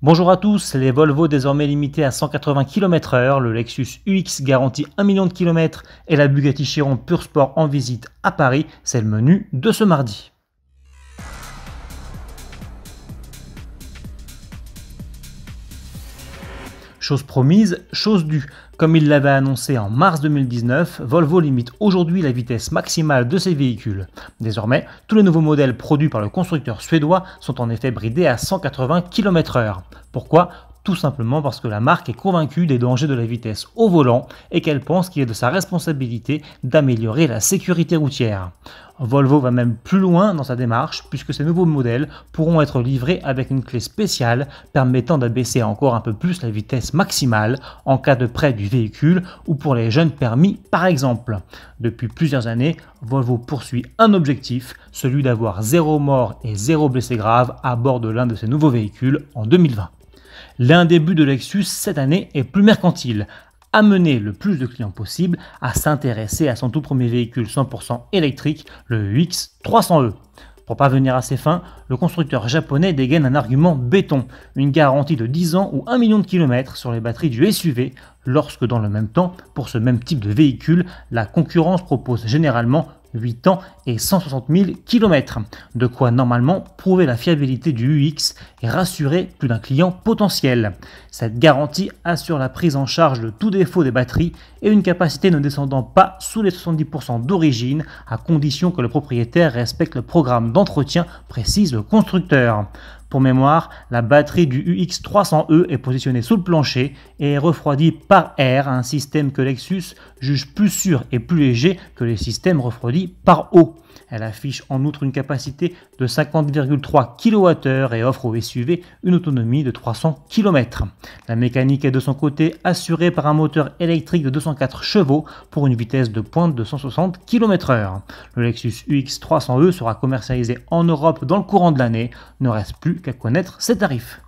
Bonjour à tous, les Volvo désormais limités à 180 km/h, le Lexus UX garantit 1 million de kilomètres et la Bugatti Chiron Pure Sport en visite à Paris, c'est le menu de ce mardi. Chose promise, chose due. Comme il l'avait annoncé en mars 2019, Volvo limite aujourd'hui la vitesse maximale de ses véhicules. Désormais, tous les nouveaux modèles produits par le constructeur suédois sont en effet bridés à 180 km/h. Pourquoi tout simplement parce que la marque est convaincue des dangers de la vitesse au volant et qu'elle pense qu'il est de sa responsabilité d'améliorer la sécurité routière. Volvo va même plus loin dans sa démarche puisque ses nouveaux modèles pourront être livrés avec une clé spéciale permettant d'abaisser encore un peu plus la vitesse maximale en cas de prêt du véhicule ou pour les jeunes permis par exemple. Depuis plusieurs années, Volvo poursuit un objectif, celui d'avoir zéro mort et zéro blessé grave à bord de l'un de ses nouveaux véhicules en 2020. L'un des buts de Lexus cette année est plus mercantile, amener le plus de clients possible à s'intéresser à son tout premier véhicule 100% électrique, le x 300 e Pour pas venir à ses fins, le constructeur japonais dégaine un argument béton, une garantie de 10 ans ou 1 million de kilomètres sur les batteries du SUV, lorsque dans le même temps, pour ce même type de véhicule, la concurrence propose généralement 8 ans et 160 000 km. De quoi normalement prouver la fiabilité du UX et rassurer plus d'un client potentiel. Cette garantie assure la prise en charge de tout défaut des batteries et une capacité ne descendant pas sous les 70% d'origine à condition que le propriétaire respecte le programme d'entretien précise le constructeur. Pour mémoire, la batterie du UX300E est positionnée sous le plancher et est refroidie par air, un système que Lexus juge plus sûr et plus léger que les systèmes refroidis par eau. Elle affiche en outre une capacité de 50,3 kWh et offre au SUV une autonomie de 300 km. La mécanique est de son côté assurée par un moteur électrique de 204 chevaux pour une vitesse de pointe de 160 km/h. Le Lexus UX300E sera commercialisé en Europe dans le courant de l'année, ne reste plus qu'à connaître ses tarifs.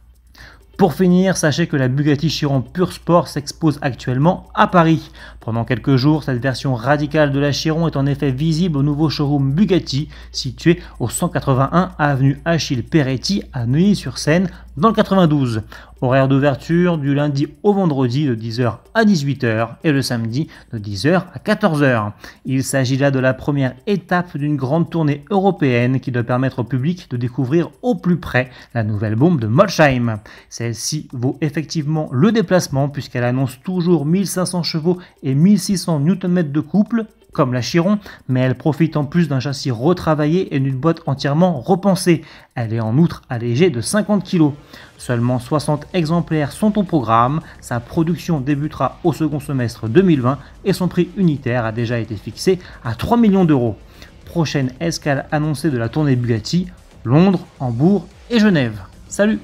Pour finir, sachez que la Bugatti Chiron Pure Sport s'expose actuellement à Paris. Pendant quelques jours, cette version radicale de la Chiron est en effet visible au nouveau showroom Bugatti situé au 181 avenue Achille Peretti à Neuilly-sur-Seine dans le 92. Horaire d'ouverture du lundi au vendredi de 10h à 18h et le samedi de 10h à 14h. Il s'agit là de la première étape d'une grande tournée européenne qui doit permettre au public de découvrir au plus près la nouvelle bombe de Molsheim. Celle-ci vaut effectivement le déplacement puisqu'elle annonce toujours 1500 chevaux et 1600 Nm de couple comme la Chiron, mais elle profite en plus d'un châssis retravaillé et d'une boîte entièrement repensée. Elle est en outre allégée de 50 kg. Seulement 60 exemplaires sont au programme, sa production débutera au second semestre 2020 et son prix unitaire a déjà été fixé à 3 millions d'euros. Prochaine escale annoncée de la tournée Bugatti, Londres, Hambourg et Genève. Salut